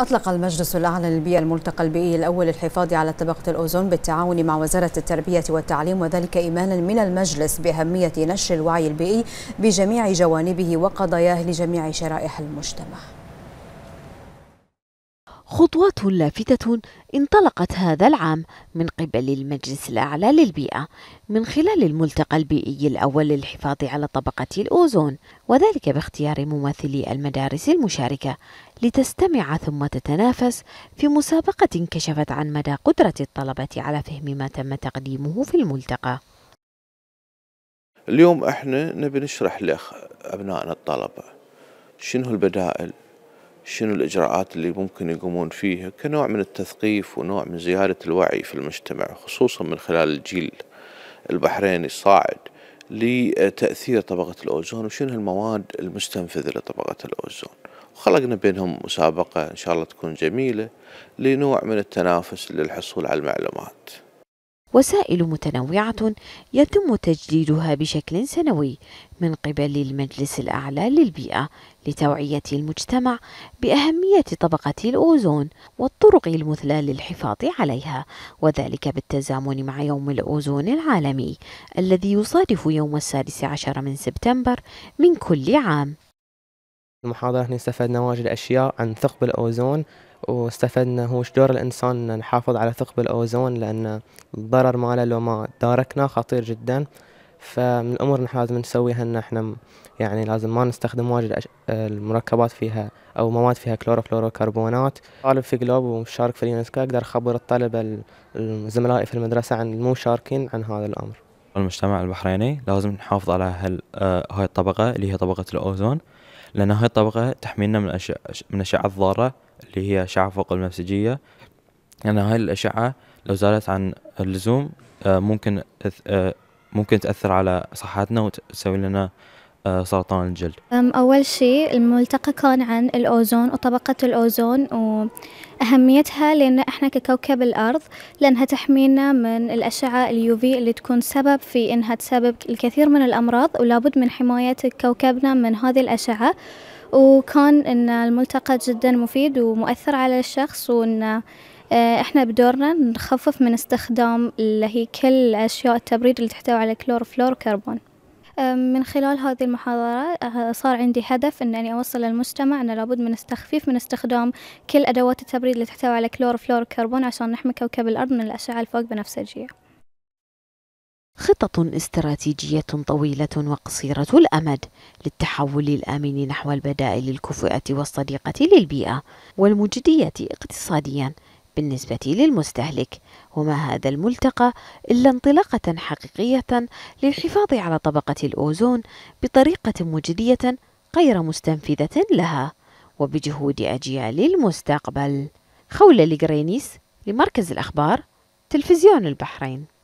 أطلق المجلس الأعلى للبيئة الملتقى البيئي الأول للحفاظ على طبقة الأوزون بالتعاون مع وزارة التربية والتعليم وذلك إيمانا من المجلس بأهمية نشر الوعي البيئي بجميع جوانبه وقضاياه لجميع شرائح المجتمع خطوات لافتة انطلقت هذا العام من قبل المجلس الأعلى للبيئة من خلال الملتقى البيئي الأول للحفاظ على طبقة الأوزون وذلك باختيار ممثلي المدارس المشاركة لتستمع ثم تتنافس في مسابقة كشفت عن مدى قدرة الطلبة على فهم ما تم تقديمه في الملتقى اليوم احنا نبي نشرح لأبنائنا الطلبة شنو البدائل شنو الإجراءات اللي ممكن يقومون فيها كنوع من التثقيف ونوع من زيادة الوعي في المجتمع خصوصا من خلال الجيل البحريني الصاعد لتأثير طبقة الأوزون وشنو المواد المستنفذة لطبقة الأوزون وخلقنا بينهم مسابقة إن شاء الله تكون جميلة لنوع من التنافس للحصول على المعلومات وسائل متنوعة يتم تجديدها بشكل سنوي من قبل المجلس الأعلى للبيئة لتوعية المجتمع بأهمية طبقة الأوزون والطرق المثلى للحفاظ عليها وذلك بالتزامن مع يوم الأوزون العالمي الذي يصادف يوم السادس عشر من سبتمبر من كل عام المحاضرة هنا استفدنا واجد أشياء عن ثقب الأوزون واستفدنا هو دور الإنسان نحافظ على ثقب الأوزون لأن الضرر ماله لو ما داركناه خطير جدا فمن الأمور اللي لازم نسويها إن إحنا يعني لازم ما نستخدم واجد المركبات فيها أو مواد فيها كلوروفلوروكربونات طالب في جلوب ومشارك في اليونسكا أقدر أخبر الطلبة زملائي في المدرسة عن المشاركين عن هذا الأمر المجتمع البحريني لازم نحافظ على آه، هاي الطبقة اللي هي طبقة الأوزون لأن هاي الطبقة تحمينا من الاشعه من الأشعة الضارة اللي هي أشعة فوق المنسجية لأن هاي الأشعة لو زالت عن اللزوم آه، ممكن آه، ممكن تأثر على صحتنا وتسوي لنا آه، سرطان الجلد؟ أول شيء الملتقى كان عن الأوزون وطبقة الأوزون وأهميتها لأن إحنا ككوكب الأرض لأنها تحمينا من الأشعة اليوفي اللي تكون سبب في إنها تسبب الكثير من الأمراض ولابد من حماية كوكبنا من هذه الأشعة وكان إن الملتقى جدا مفيد ومؤثر على الشخص وإن آه، احنا بدورنا نخفف من استخدام اللي هي كل اشياء التبريد اللي تحتوي على كلوروفلور كربون من خلال هذه المحاضرة آه، صار عندي هدف أنني أوصل للمجتمع أن لابد من التخفيف من استخدام كل أدوات التبريد اللي تحتوي على كلور فلور كربون عشان نحمي كوكب الأرض من الأشعة الفوق بنفسجية خطط استراتيجية طويلة وقصيرة الأمد للتحول الآمن نحو البدائل الكفؤة والصديقة للبيئة والمجدية اقتصادياً بالنسبة للمستهلك وما هذا الملتقى إلا انطلاقة حقيقية للحفاظ على طبقة الأوزون بطريقة مجدية غير مستنفذة لها وبجهود أجيال المستقبل خولة لجرينيس لمركز الأخبار تلفزيون البحرين